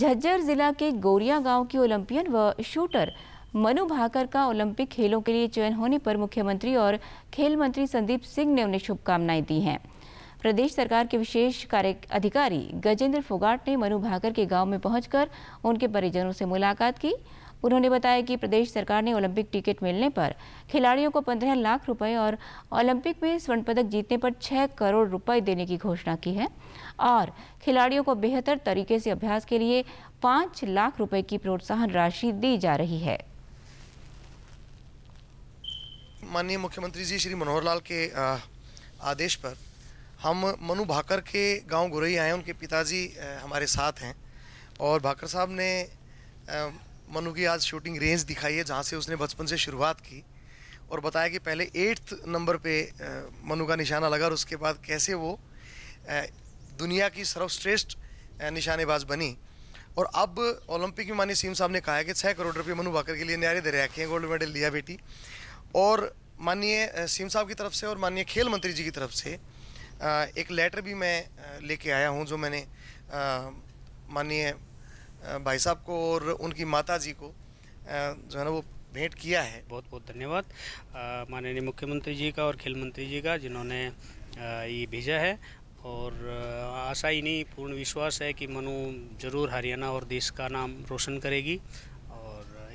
झज्जर जिला के गोरिया गांव की ओलंपियन व शूटर मनु भाकर का ओलंपिक खेलों के लिए चयन होने पर मुख्यमंत्री और खेल मंत्री संदीप सिंह ने उन्हें शुभकामनाएं दी हैं प्रदेश सरकार के विशेष कार्य अधिकारी गजेंद्र फोगाट ने मनु भाकर के गांव में पहुंचकर उनके परिजनों से मुलाकात की उन्होंने बताया कि प्रदेश सरकार ने ओलंपिक टिकट मिलने पर खिलाड़ियों को पंद्रह लाख रुपए और ओलंपिक में स्वर्ण पदक जीतने पर छह करोड़ रुपए देने की घोषणा की है और खिलाड़ियों को बेहतर तरीके से अभ्यास के लिए पांच लाख रुपए की प्रोत्साहन राशि दी जा रही है माननीय मुख्यमंत्री जी श्री मनोहर लाल के आदेश पर हम मनु भाकर के गांव गुरई आए उनके पिताजी हमारे साथ हैं और भाकर साहब ने मनु की आज शूटिंग रेंज दिखाई है जहाँ से उसने बचपन से शुरुआत की और बताया कि पहले एट्थ नंबर पे मनु का निशाना लगा और उसके बाद कैसे वो दुनिया की सर्वश्रेष्ठ निशानेबाज बनी और अब ओलंपिक में माननीय सीम साहब ने कहा है कि छः करोड़ रुपये मनु भाकर के लिए न्यारे दे रखे हैं गोल्ड मेडल लिया बेटी और माननीय सीम साहब की तरफ से और माननीय खेल मंत्री जी की तरफ से एक लेटर भी मैं लेके आया हूँ जो मैंने माननीय भाई साहब को और उनकी माता जी को जो है ना वो भेंट किया है बहुत बहुत धन्यवाद माननीय मुख्यमंत्री जी का और खेल मंत्री जी का जिन्होंने ये भेजा है और आशा ही नहीं पूर्ण विश्वास है कि मनु ज़रूर हरियाणा और देश का नाम रोशन करेगी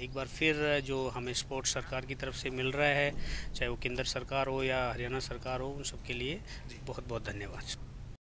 एक बार फिर जो हमें स्पोर्ट्स सरकार की तरफ से मिल रहा है चाहे वो केंद्र सरकार हो या हरियाणा सरकार हो उन सब के लिए बहुत बहुत धन्यवाद